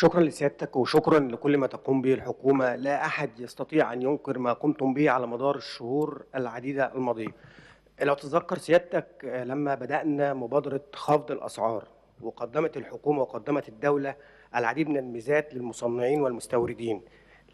شكرا لسيادتك وشكرا لكل ما تقوم به الحكومه، لا احد يستطيع ان ينكر ما قمتم به على مدار الشهور العديده الماضيه. لو تتذكر سيادتك لما بدانا مبادره خفض الاسعار وقدمت الحكومه وقدمت الدوله العديد من الميزات للمصنعين والمستوردين.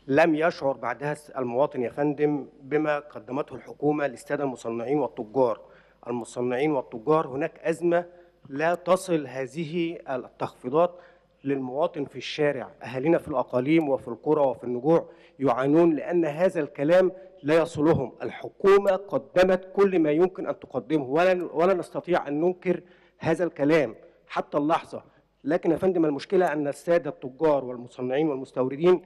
لم يشعر بعدها المواطن يا فندم بما قدمته الحكومه للساده المصنعين والتجار. المصنعين والتجار هناك ازمه لا تصل هذه التخفيضات للمواطن في الشارع أهالينا في الأقاليم وفي القرى وفي النجوع يعانون لأن هذا الكلام لا يصلهم الحكومة قدمت كل ما يمكن أن تقدمه ولا, ولا نستطيع أن ننكر هذا الكلام حتى اللحظة لكن يا فندم المشكلة أن السادة التجار والمصنعين والمستوردين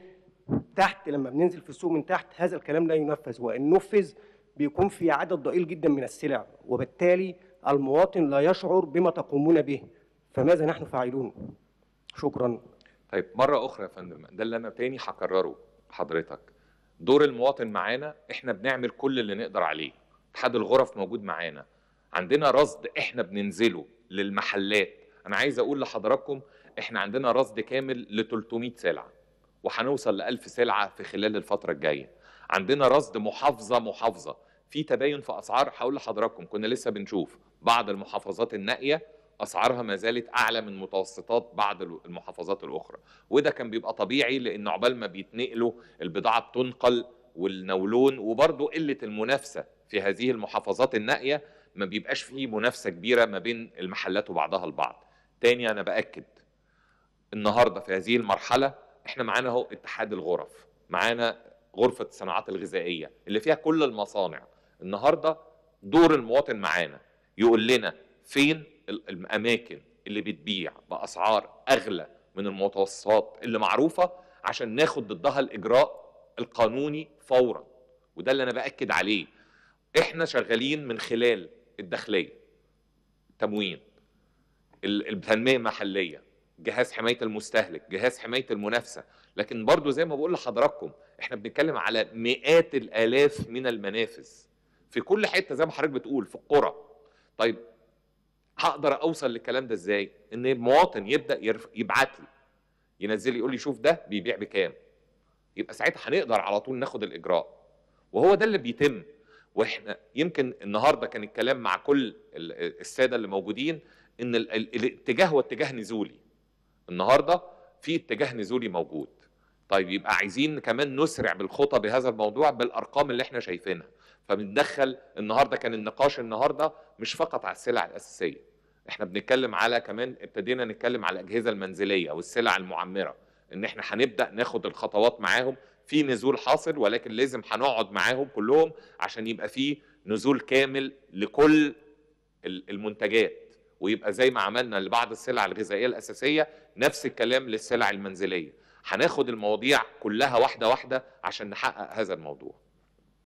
تحت لما بننزل في السوق من تحت هذا الكلام لا ينفذ وإن نفذ بيكون في عدد ضئيل جدا من السلع وبالتالي المواطن لا يشعر بما تقومون به فماذا نحن فاعلون؟ شكرا طيب مرة أخرى يا فندم ده اللي أنا تاني هكرره حضرتك دور المواطن معانا إحنا بنعمل كل اللي نقدر عليه اتحاد الغرف موجود معانا عندنا رصد إحنا بننزله للمحلات أنا عايز أقول لحضراتكم إحنا عندنا رصد كامل ل 300 سلعة وهنوصل ل 1000 سلعة في خلال الفترة الجاية عندنا رصد محافظة محافظة في تباين في أسعار هقول لحضراتكم كنا لسه بنشوف بعض المحافظات النائية اسعارها ما زالت اعلى من متوسطات بعض المحافظات الاخرى وده كان بيبقى طبيعي لان عقبال ما بيتنقلوا البضاعه بتنقل والنولون وبرضه قله المنافسه في هذه المحافظات النائيه ما بيبقاش فيه منافسه كبيره ما بين المحلات وبعضها البعض تاني انا باكد النهارده في هذه المرحله احنا معانا اهو اتحاد الغرف معانا غرفه الصناعات الغذائيه اللي فيها كل المصانع النهارده دور المواطن معانا يقول لنا فين الاماكن اللي بتبيع باسعار اغلى من المتوسطات اللي معروفه عشان ناخد ضدها الاجراء القانوني فورا وده اللي انا باكد عليه احنا شغالين من خلال الداخليه تموين التنميه المحليه جهاز حمايه المستهلك جهاز حمايه المنافسه لكن برضو زي ما بقول لحضراتكم احنا بنتكلم على مئات الالاف من المنافذ في كل حته زي ما حضرتك بتقول في القرى طيب هقدر اوصل للكلام ده ازاي؟ ان المواطن يبدا يبعت لي ينزل لي يقول لي شوف ده بيبيع بكام يبقى ساعتها هنقدر على طول ناخد الاجراء وهو ده اللي بيتم واحنا يمكن النهارده كان الكلام مع كل الساده اللي موجودين ان الاتجاه هو اتجاه نزولي النهارده في اتجاه نزولي موجود طيب يبقى عايزين كمان نسرع بالخطى بهذا الموضوع بالارقام اللي احنا شايفينها فبندخل النهارده كان النقاش النهارده مش فقط على السلع الاساسيه احنا بنتكلم على كمان ابتدينا نتكلم على الاجهزه المنزليه والسلع المعمره ان احنا هنبدا ناخد الخطوات معاهم في نزول حاصل ولكن لازم هنقعد معاهم كلهم عشان يبقى في نزول كامل لكل المنتجات ويبقى زي ما عملنا لبعض السلع الغذائيه الاساسيه نفس الكلام للسلع المنزليه هناخد المواضيع كلها واحده واحده عشان نحقق هذا الموضوع